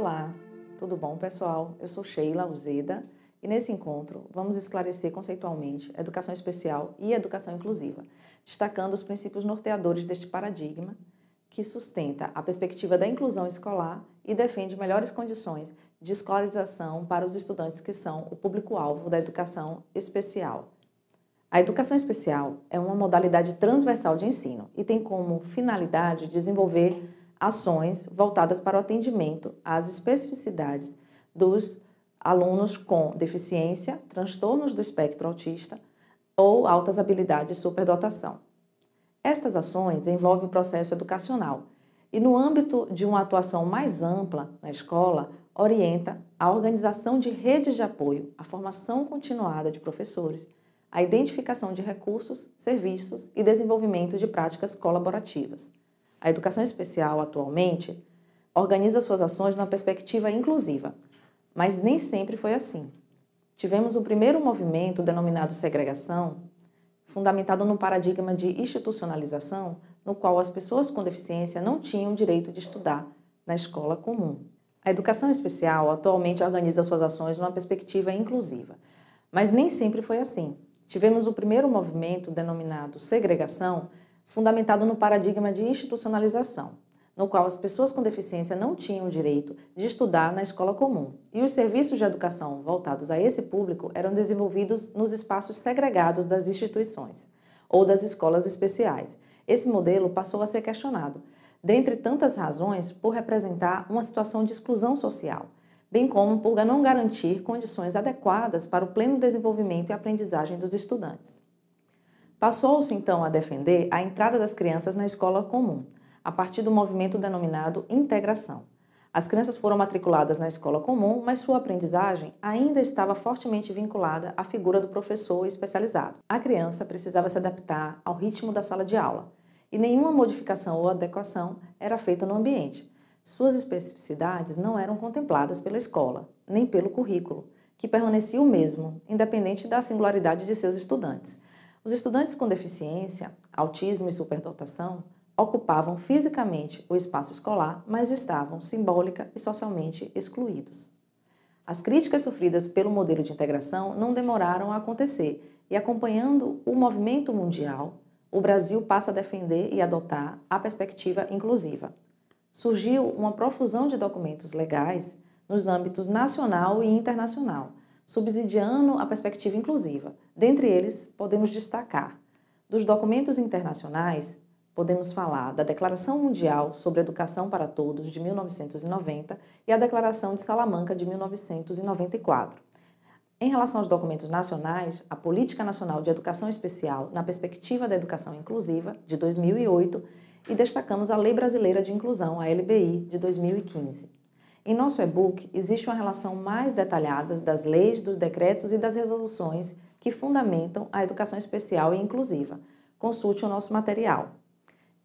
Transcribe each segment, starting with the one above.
Olá, tudo bom pessoal? Eu sou Sheila Alzeda e nesse encontro vamos esclarecer conceitualmente educação especial e educação inclusiva, destacando os princípios norteadores deste paradigma que sustenta a perspectiva da inclusão escolar e defende melhores condições de escolarização para os estudantes que são o público-alvo da educação especial. A educação especial é uma modalidade transversal de ensino e tem como finalidade desenvolver ações voltadas para o atendimento às especificidades dos alunos com deficiência, transtornos do espectro autista ou altas habilidades superdotação. Estas ações envolvem o processo educacional e, no âmbito de uma atuação mais ampla na escola, orienta a organização de redes de apoio, a formação continuada de professores, a identificação de recursos, serviços e desenvolvimento de práticas colaborativas. A educação especial, atualmente, organiza suas ações numa perspectiva inclusiva, mas nem sempre foi assim. Tivemos o primeiro movimento, denominado segregação, fundamentado no paradigma de institucionalização, no qual as pessoas com deficiência não tinham direito de estudar na escola comum. A educação especial atualmente organiza suas ações numa perspectiva inclusiva, mas nem sempre foi assim. Tivemos o primeiro movimento, denominado segregação, fundamentado no paradigma de institucionalização, no qual as pessoas com deficiência não tinham o direito de estudar na escola comum, e os serviços de educação voltados a esse público eram desenvolvidos nos espaços segregados das instituições ou das escolas especiais. Esse modelo passou a ser questionado, dentre tantas razões, por representar uma situação de exclusão social, bem como por não garantir condições adequadas para o pleno desenvolvimento e aprendizagem dos estudantes. Passou-se então a defender a entrada das crianças na escola comum, a partir do movimento denominado integração. As crianças foram matriculadas na escola comum, mas sua aprendizagem ainda estava fortemente vinculada à figura do professor especializado. A criança precisava se adaptar ao ritmo da sala de aula e nenhuma modificação ou adequação era feita no ambiente. Suas especificidades não eram contempladas pela escola, nem pelo currículo, que permanecia o mesmo, independente da singularidade de seus estudantes. Os estudantes com deficiência, autismo e superdotação ocupavam fisicamente o espaço escolar, mas estavam simbólica e socialmente excluídos. As críticas sofridas pelo modelo de integração não demoraram a acontecer e, acompanhando o movimento mundial, o Brasil passa a defender e adotar a perspectiva inclusiva. Surgiu uma profusão de documentos legais nos âmbitos nacional e internacional, subsidiando a perspectiva inclusiva. Dentre eles, podemos destacar: dos documentos internacionais, podemos falar da Declaração Mundial sobre Educação para Todos de 1990 e a Declaração de Salamanca de 1994. Em relação aos documentos nacionais, a Política Nacional de Educação Especial na Perspectiva da Educação Inclusiva, de 2008, e destacamos a Lei Brasileira de Inclusão, a LBI, de 2015. Em nosso e-book existe uma relação mais detalhada das leis, dos decretos e das resoluções que fundamentam a educação especial e inclusiva. Consulte o nosso material.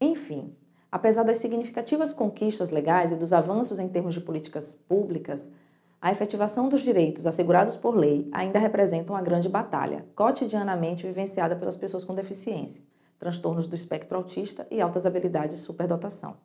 Enfim, apesar das significativas conquistas legais e dos avanços em termos de políticas públicas, a efetivação dos direitos assegurados por lei ainda representa uma grande batalha, cotidianamente vivenciada pelas pessoas com deficiência, transtornos do espectro autista e altas habilidades de superdotação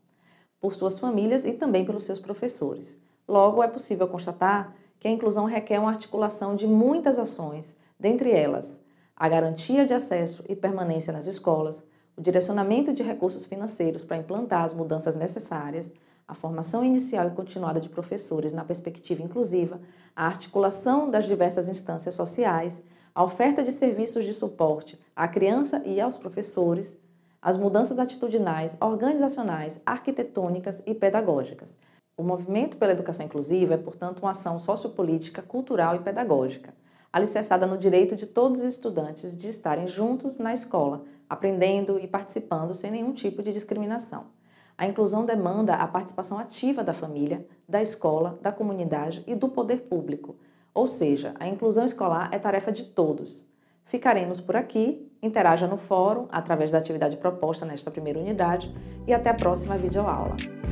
por suas famílias e também pelos seus professores. Logo, é possível constatar que a inclusão requer uma articulação de muitas ações, dentre elas a garantia de acesso e permanência nas escolas, o direcionamento de recursos financeiros para implantar as mudanças necessárias, a formação inicial e continuada de professores na perspectiva inclusiva, a articulação das diversas instâncias sociais, a oferta de serviços de suporte à criança e aos professores, as mudanças atitudinais, organizacionais, arquitetônicas e pedagógicas. O movimento pela educação inclusiva é, portanto, uma ação sociopolítica, cultural e pedagógica, alicerçada no direito de todos os estudantes de estarem juntos na escola, aprendendo e participando sem nenhum tipo de discriminação. A inclusão demanda a participação ativa da família, da escola, da comunidade e do poder público. Ou seja, a inclusão escolar é tarefa de todos. Ficaremos por aqui Interaja no fórum através da atividade proposta nesta primeira unidade e até a próxima videoaula.